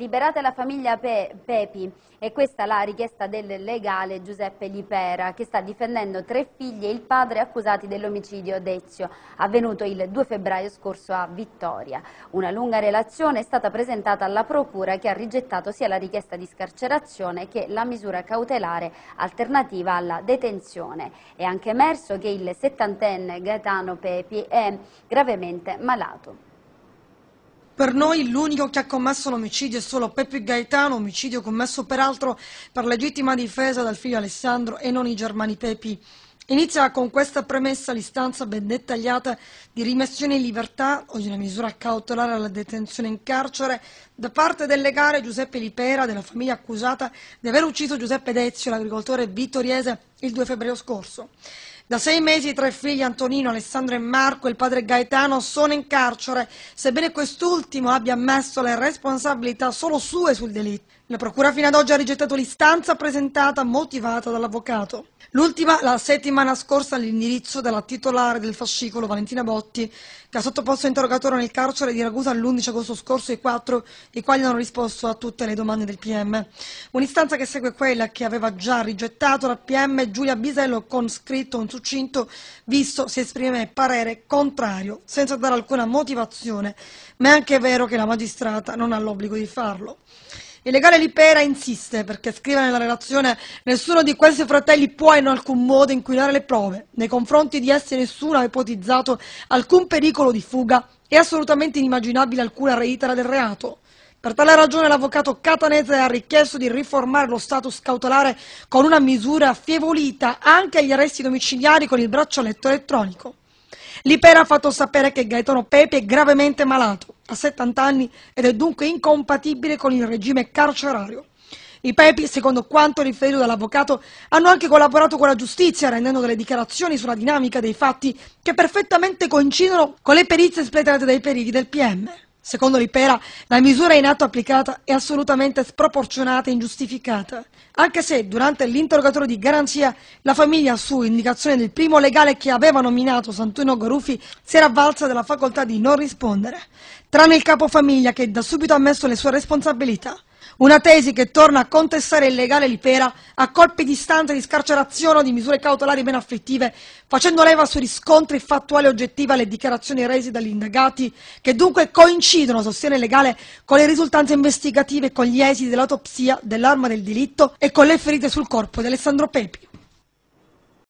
Liberate la famiglia Pe Pepi e questa è la richiesta del legale Giuseppe Lipera che sta difendendo tre figli e il padre accusati dell'omicidio Dezio avvenuto il 2 febbraio scorso a Vittoria. Una lunga relazione è stata presentata alla procura che ha rigettato sia la richiesta di scarcerazione che la misura cautelare alternativa alla detenzione. È anche emerso che il settantenne Gaetano Pepi è gravemente malato. Per noi l'unico che ha commesso l'omicidio è solo Peppe Gaetano, omicidio commesso peraltro per legittima difesa dal figlio Alessandro e non i Germani Pepi. Inizia con questa premessa l'istanza ben dettagliata di rimessione in libertà o di una misura cautelare alla detenzione in carcere da parte del legale Giuseppe Lipera della famiglia accusata di aver ucciso Giuseppe Dezio, l'agricoltore vittoriese, il 2 febbraio scorso. Da sei mesi i tre figli Antonino, Alessandro e Marco e il padre Gaetano sono in carcere, sebbene quest'ultimo abbia ammesso le responsabilità solo sue sul delitto. La procura fino ad oggi ha rigettato l'istanza presentata motivata dall'avvocato. L'ultima la settimana scorsa all'indirizzo della titolare del fascicolo Valentina Botti, che ha sottoposto interrogatorio nel carcere di Ragusa l'11 agosto scorso i quattro, i quali hanno risposto a tutte le domande del PM. Un'istanza che segue quella che aveva già rigettato la PM Giulia Bisello con scritto un successo succinto, visto si esprime parere contrario, senza dare alcuna motivazione, ma è anche vero che la magistrata non ha l'obbligo di farlo. Il legale Lipera insiste perché scrive nella relazione nessuno di questi fratelli può in alcun modo inquinare le prove. Nei confronti di essi nessuno ha ipotizzato alcun pericolo di fuga è assolutamente inimmaginabile alcuna reitera del reato. Per tale ragione l'avvocato Catanese ha richiesto di riformare lo status cautelare con una misura affievolita anche agli arresti domiciliari con il braccialetto elettronico. L'IPERA ha fatto sapere che Gaetano Pepe è gravemente malato, ha 70 anni ed è dunque incompatibile con il regime carcerario. I Pepi, secondo quanto riferito dall'avvocato, hanno anche collaborato con la giustizia, rendendo delle dichiarazioni sulla dinamica dei fatti che perfettamente coincidono con le perizie espletate dai periti del PM. Secondo Ripera, la misura in atto applicata è assolutamente sproporzionata e ingiustificata, anche se durante l'interrogatorio di garanzia la famiglia, su indicazione del primo legale che aveva nominato Santuino Garuffi, si era avvalsa della facoltà di non rispondere, tranne il capo famiglia che da subito ha ammesso le sue responsabilità. Una tesi che torna a contestare il legale Lipera a colpi di stanza di scarcerazione o di misure cautelari ben afflittive, facendo leva sui riscontri fattuali e oggettivi alle dichiarazioni rese dagli indagati, che dunque coincidono, sostiene il legale, con le risultanze investigative e con gli esiti dell'autopsia dell'arma del delitto e con le ferite sul corpo di Alessandro Pepi.